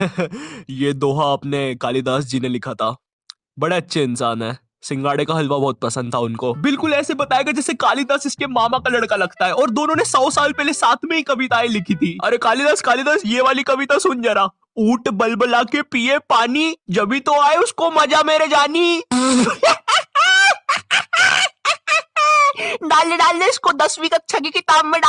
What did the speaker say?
ये दोहा अपने कालिदास जी ने लिखा था बड़े अच्छे इंसान है सिंगाड़े का हलवा बहुत पसंद था उनको बिल्कुल ऐसे बताएगा जैसे कालिदास इसके मामा का लड़का लगता है और दोनों ने सौ साल पहले साथ में ही कविताएं लिखी थी अरे कालिदास कालिदास ये वाली कविता सुन जरा ऊट बलबला के पिए पानी जब तो आए उसको मजा मेरे जानी डाल डाल इसको दसवीं कक्षा की किताब में डाल